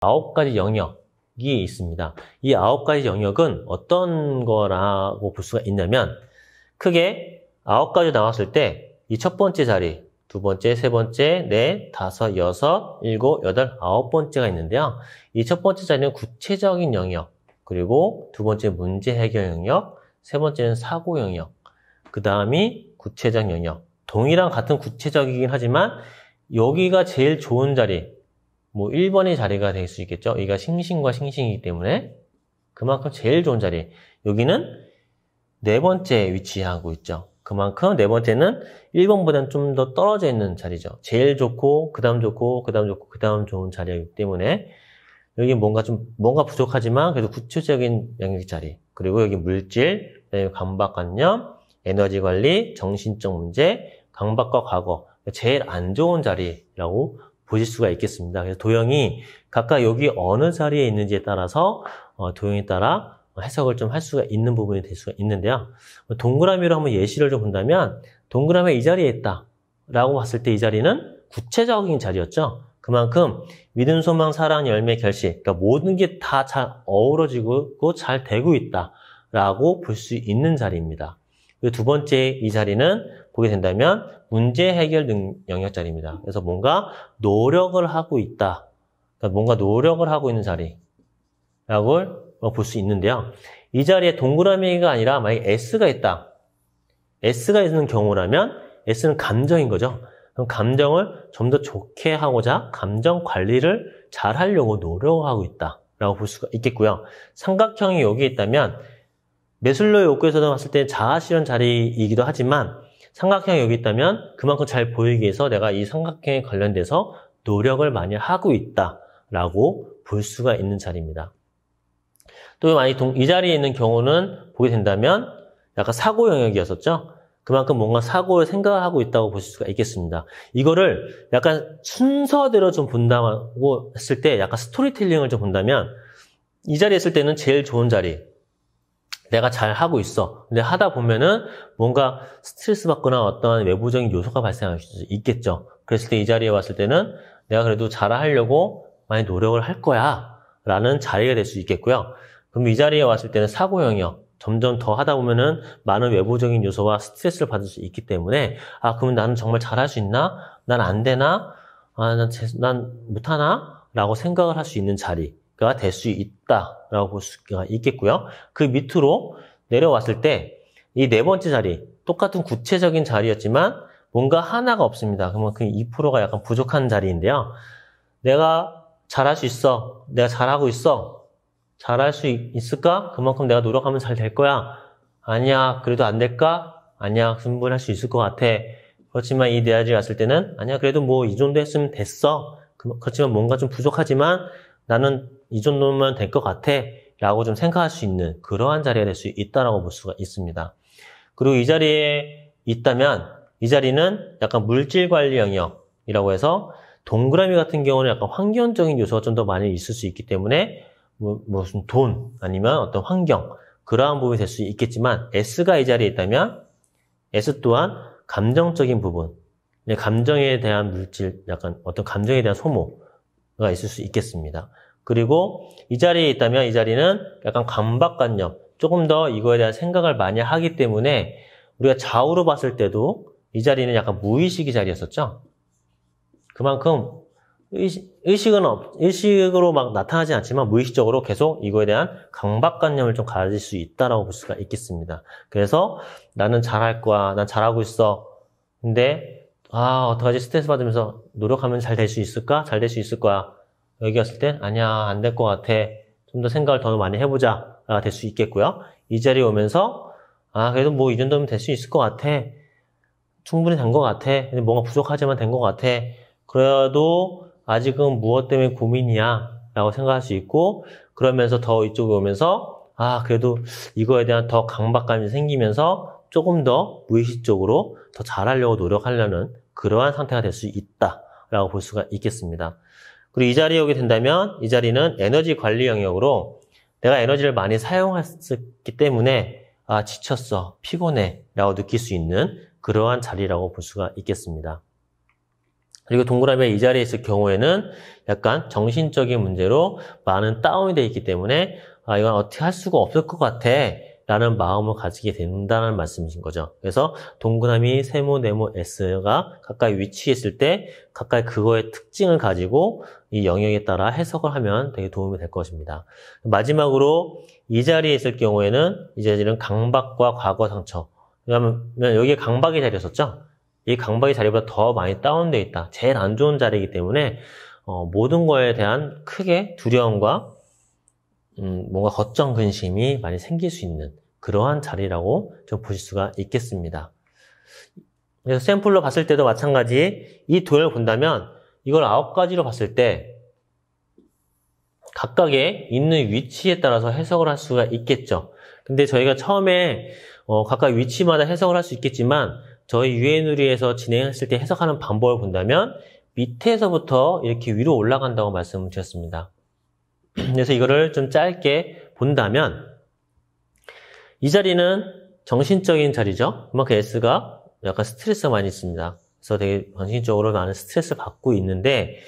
아홉 가지 영역이 있습니다. 이 아홉 가지 영역은 어떤 거라고 볼 수가 있냐면 크게 아홉 가지 나왔을 때 이 첫 번째 자리, 두 번째, 세 번째, 넷, 네, 다섯, 여섯, 일곱, 여덟, 아홉 번째가 있는데요. 이 첫 번째 자리는 구체적인 영역, 그리고 두 번째 문제 해결 영역, 세 번째는 사고 영역, 그 다음이 구체적 영역. 동일한 같은 구체적이긴 하지만 여기가 제일 좋은 자리, 뭐 1번의 자리가 될 수 있겠죠. 여기가 싱싱과 싱싱이기 때문에 그만큼 제일 좋은 자리. 여기는 네 번째 위치 하고 있죠. 그만큼 네 번째는 1번보다는 좀 더 떨어져 있는 자리죠. 제일 좋고 그 다음 좋고 그 다음 좋고 그 다음 좋은 자리이기 때문에 여기 뭔가 좀 뭔가 부족하지만 그래도 구체적인 영역 자리 그리고 여기 물질, 강박관념, 에너지 관리, 정신적 문제, 강박과 과거 제일 안 좋은 자리라고 보실 수가 있겠습니다. 그래서 도형이 각각 여기 어느 자리에 있는지에 따라서 어, 도형에 따라 해석을 좀 할 수가 있는 부분이 될 수가 있는데요. 동그라미로 한번 예시를 좀 본다면 동그라미 이 자리에 있다라고 봤을 때 이 자리는 구체적인 자리였죠. 그만큼 믿음, 소망, 사랑, 열매, 결실 그러니까 모든 게 다 잘 어우러지고 잘 되고 있다라고 볼 수 있는 자리입니다. 두 번째 이 자리는 보게 된다면 문제 해결 능, 영역 자리입니다. 그래서 뭔가 노력을 하고 있다. 그러니까 뭔가 노력을 하고 있는 자리라고 어, 볼수 있는데요. 이 자리에 동그라미가 아니라 만약에 S가 있다. S가 있는 경우라면 S는 감정인 거죠. 그럼 감정을 좀 더 좋게 하고자 감정 관리를 잘 하려고 노력하고 있다라고 볼 수가 있겠고요. 삼각형이 여기 있다면 매슬로의 옥교에서도 봤을 때 자아 실현 자리이기도 하지만 삼각형이 여기 있다면 그만큼 잘 보이기 위해서 내가 이 삼각형에 관련돼서 노력을 많이 하고 있다라고 볼 수가 있는 자리입니다. 또 만약 이 자리에 있는 경우는 보게 된다면 약간 사고 영역이었었죠. 그만큼 뭔가 사고를 생각하고 있다고 보실 수가 있겠습니다. 이거를 약간 순서대로 좀 본다고 했을 때 약간 스토리텔링을 좀 본다면 이 자리에 있을 때는 제일 좋은 자리, 내가 잘 하고 있어. 근데 하다 보면은 뭔가 스트레스 받거나 어떠한 외부적인 요소가 발생할 수 있겠죠. 그랬을 때 이 자리에 왔을 때는 내가 그래도 잘 하려고 많이 노력을 할 거야. 라는 자리가 될 수 있겠고요. 그럼 이 자리에 왔을 때는 사고 영역, 점점 더 하다 보면은 많은 외부적인 요소와 스트레스를 받을 수 있기 때문에 아 그러면 나는 정말 잘할 수 있나? 난 안 되나? 아난난 못하나? 라고 생각을 할 수 있는 자리 가될수 있다라고 볼수 있겠고요. 그 밑으로 내려왔을 때 이 네 번째 자리 똑같은 구체적인 자리였지만 뭔가 하나가 없습니다. 그러면 그 2%가 약간 부족한 자리인데요. 내가 잘할 수 있어. 내가 잘하고 있어. 잘할 수 있을까? 그만큼 내가 노력하면 잘 될 거야. 아니야. 그래도 안 될까? 아니야. 분분할수 있을 것 같아. 그렇지만 이 대화지 네 갔을 때는 아니야. 그래도 뭐 이 정도 했으면 됐어. 그, 그렇지만 뭔가 좀 부족하지만 나는 이 정도면 될 것 같아. 라고 좀 생각할 수 있는 그러한 자리가 될 수 있다라고 볼 수가 있습니다. 그리고 이 자리에 있다면 이 자리는 약간 물질 관리 영역이라고 해서 동그라미 같은 경우는 약간 환경적인 요소가 좀 더 많이 있을 수 있기 때문에 뭐, 무슨 돈 아니면 어떤 환경 그러한 부분이 될 수 있겠지만 S가 이 자리에 있다면 S 또한 감정적인 부분 네, 감정에 대한 물질 약간 어떤 감정에 대한 소모 가 있을 수 있겠습니다. 그리고 이 자리에 있다면 이 자리는 약간 강박관념, 조금 더 이거에 대한 생각을 많이 하기 때문에 우리가 좌우로 봤을 때도 이 자리는 약간 무의식의 자리였었죠. 그만큼 의식은 없, 의식으로 막 나타나지 않지만 무의식적으로 계속 이거에 대한 강박관념을 좀 가질 수 있다라고 볼 수가 있겠습니다. 그래서 나는 잘할 거야, 난 잘하고 있어. 근데 아, 어떡하지? 스트레스 받으면서 노력하면 잘 될 수 있을까? 잘 될 수 있을 거야. 여기 왔을 땐 아니야, 안 될 것 같아. 좀 더 생각을 더 많이 해보자. 가될수 아, 있겠고요. 이 자리에 오면서 아, 그래도 뭐 이 정도면 될 수 있을 것 같아. 충분히 된 것 같아. 근데 뭔가 부족하지만 된 것 같아. 그래도 아직은 무엇 때문에 고민이야. 라고 생각할 수 있고, 그러면서 더 이쪽에 오면서, 아, 그래도 이거에 대한 더 강박감이 생기면서, 조금 더 무의식적으로 더 잘하려고 노력하려는 그러한 상태가 될 수 있다라고 볼 수가 있겠습니다. 그리고 이 자리에 오게 된다면 이 자리는 에너지 관리 영역으로 내가 에너지를 많이 사용했기 때문에 아, 지쳤어, 피곤해 라고 느낄 수 있는 그러한 자리라고 볼 수가 있겠습니다. 그리고 동그라미가 이 자리에 있을 경우에는 약간 정신적인 문제로 많은 다운이 되어 있기 때문에 아, 이건 어떻게 할 수가 없을 것 같아 라는 마음을 가지게 된다는 말씀이신 거죠. 그래서 동그라미 세모 네모 S가 가까이 위치했을때 가까이 그거의 특징을 가지고 이 영역에 따라 해석을 하면 되게 도움이 될 것입니다. 마지막으로 이 자리에 있을 경우에는 이제 이런 강박과 과거 상처. 그냐하면 여기에 강박이 자리였었죠. 이강박이 자리보다 더 많이 다운되어 있다. 제일 안 좋은 자리이기 때문에 어, 모든 거에 대한 크게 두려움과 음, 뭔가 걱정, 근심이 많이 생길 수 있는 그러한 자리라고 좀 보실 수가 있겠습니다. 그래서 샘플로 봤을 때도 마찬가지 이 도형을 본다면 이걸 아홉 가지로 봤을 때 각각의 있는 위치에 따라서 해석을 할 수가 있겠죠. 근데 저희가 처음에 어, 각각 위치마다 해석을 할 수 있겠지만 저희 유엔누리에서 진행했을 때 해석하는 방법을 본다면 밑에서부터 이렇게 위로 올라간다고 말씀드렸습니다. 그래서 이거를 좀 짧게 본다면 이 자리는 정신적인 자리죠. 그만큼 S가 약간 스트레스가 많이 있습니다. 그래서 되게 정신적으로 많은 스트레스를 받고 있는데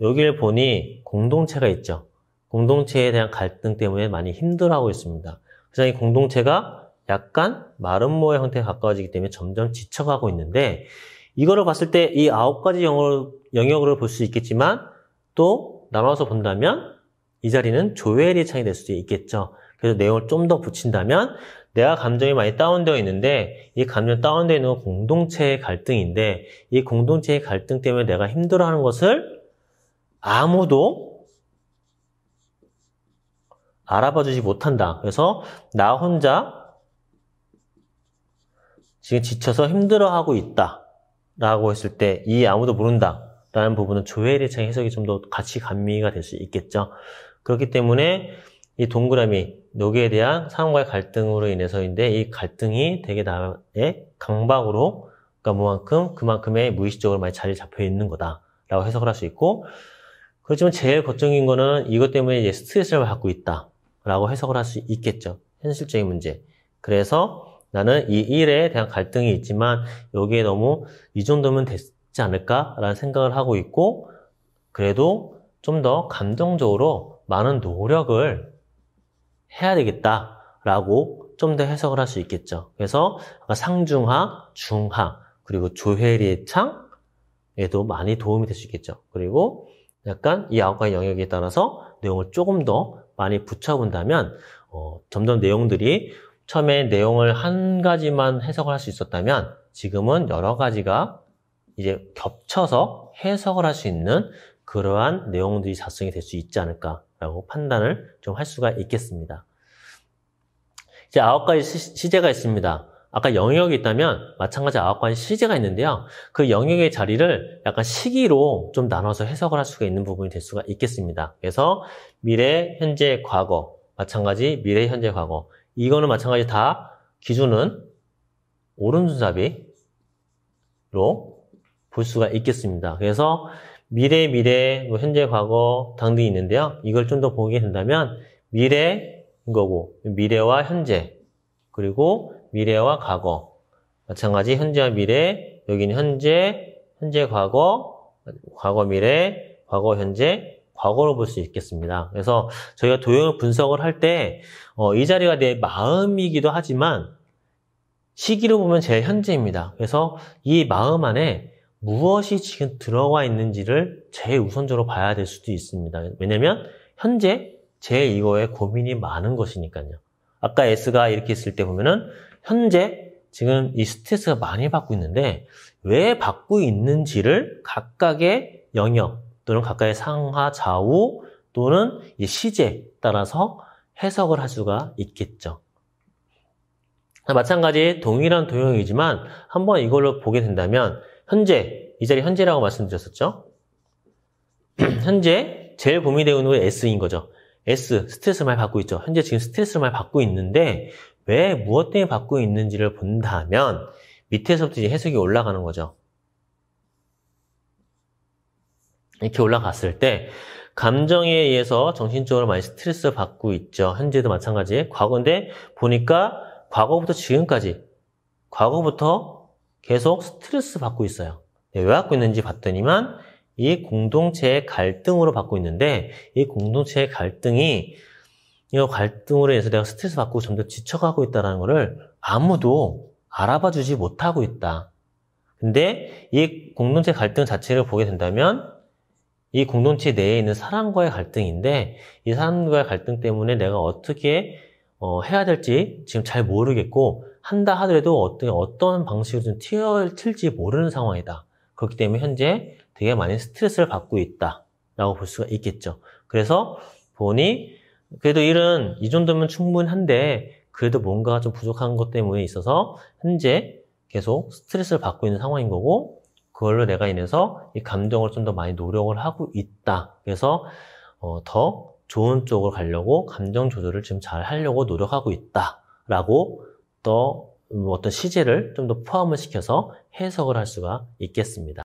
여기를 보니 공동체가 있죠. 공동체에 대한 갈등 때문에 많이 힘들어하고 있습니다. 그래서 이 공동체가 약간 마름 모의 형태에 가까워지기 때문에 점점 지쳐가고 있는데 이거를 봤을 때 이 아홉 가지 영역으로 볼 수 있겠지만 또 나눠서 본다면 이 자리는 조엘이 창이 될 수도 있겠죠. 그래서 내용을 좀 더 붙인다면 내가 감정이 많이 다운되어 있는데 이 감정 다운되어 있는 건 공동체의 갈등인데 이 공동체의 갈등 때문에 내가 힘들어하는 것을 아무도 알아봐 주지 못한다. 그래서 나 혼자 지금 지쳐서 힘들어하고 있다. 라고 했을 때 이 아무도 모른다. 라는 부분은 조엘의 창 해석이 좀 더 같이 감미가 될 수 있겠죠. 그렇기 때문에 이 동그라미 녹에 대한 상황과의 갈등으로 인해서인데 이 갈등이 되게 나의 강박으로 그러니까 뭐만큼 그만큼의 무의식적으로 많이 자리 잡혀 있는 거다라고 해석을 할 수 있고 그렇지만 제일 걱정인 거는 이것 때문에 스트레스를 받고 있다라고 해석을 할 수 있겠죠 현실적인 문제 그래서 나는 이 일에 대한 갈등이 있지만 여기에 너무 이 정도면 되지 않을까라는 생각을 하고 있고 그래도 좀 더 감정적으로 많은 노력을 해야 되겠다라고 좀 더 해석을 할 수 있겠죠. 그래서 상중하, 중하, 그리고 조혜리의 창에도 많이 도움이 될 수 있겠죠. 그리고 약간 이 아홉 가지 영역에 따라서 내용을 조금 더 많이 붙여본다면 어, 점점 내용들이 처음에 내용을 한 가지만 해석을 할 수 있었다면 지금은 여러 가지가 이제 겹쳐서 해석을 할 수 있는 그러한 내용들이 작성이 될 수 있지 않을까 라고 판단을 좀 할 수가 있겠습니다. 이제 아홉 가지 시제가 있습니다. 아까 영역이 있다면 마찬가지 아홉 가지 시제가 있는데요. 그 영역의 자리를 약간 시기로 좀 나눠서 해석을 할 수가 있는 부분이 될 수가 있겠습니다. 그래서 미래, 현재, 과거 마찬가지 미래, 현재, 과거 이거는 마찬가지 다 기준은 오른손잡이로 볼 수가 있겠습니다. 그래서 미래, 미래, 뭐 현재, 과거 등등이 있는데요. 이걸 좀 더 보게 된다면 미래인 거고 미래와 현재 그리고 미래와 과거 마찬가지 현재와 미래 여기는 현재, 현재, 과거, 과거, 미래, 과거, 현재 과거로 볼 수 있겠습니다. 그래서 저희가 도형을 분석을 할 때이 어, 자리가 내 마음이기도 하지만 시기로 보면 제 현재입니다. 그래서 이 마음 안에 무엇이 지금 들어가 있는지를 제일 우선적으로 봐야 될 수도 있습니다. 왜냐면 현재 제 이거에 고민이 많은 것이니까요. 아까 S가 이렇게 있을 때 보면은 현재 지금 이 스트레스가 많이 받고 있는데 왜 받고 있는지를 각각의 영역 또는 각각의 상하 좌우 또는 시제 따라서 해석을 할 수가 있겠죠. 마찬가지 동일한 도형이지만 한번 이걸로 보게 된다면 현재, 이 자리 현재라고 말씀드렸었죠? 현재 제일 고민이 되는 건 S인 거죠. S, 스트레스 많이 받고 있죠. 현재 지금 스트레스를 많이 받고 있는데 왜 무엇 때문에 받고 있는지를 본다면 밑에서부터 이제 해석이 올라가는 거죠. 이렇게 올라갔을 때 감정에 의해서 정신적으로 많이 스트레스 받고 있죠. 현재도 마찬가지. 과거인데 보니까 과거부터 지금까지 과거부터 계속 스트레스 받고 있어요. 네, 왜 받고 있는지 봤더니만 이 공동체의 갈등으로 받고 있는데 이 공동체의 갈등이 이 갈등으로 인해서 내가 스트레스 받고 점점 지쳐가고 있다는 것을 아무도 알아봐 주지 못하고 있다. 근데 이 공동체 갈등 자체를 보게 된다면 이 공동체 내에 있는 사람과의 갈등인데 이 사람과의 갈등 때문에 내가 어떻게 어, 해야 될지 지금 잘 모르겠고 한다 하더라도 어떻 어떤 방식으로 좀 튀어 튈지 모르는 상황이다. 그렇기 때문에 현재 되게 많이 스트레스를 받고 있다라고 볼 수가 있겠죠. 그래서 보니 그래도 일은 이 정도면 충분한데 그래도 뭔가 좀 부족한 것 때문에 있어서 현재 계속 스트레스를 받고 있는 상황인 거고 그걸로 내가 인해서 이 감정을 좀 더 많이 노력을 하고 있다. 그래서 어, 더 좋은 쪽으로 가려고 감정 조절을 지금 잘 하려고 노력하고 있다라고 더 음, 어떤 시제를 좀 더 포함을 시켜서 해석을 할 수가 있겠습니다.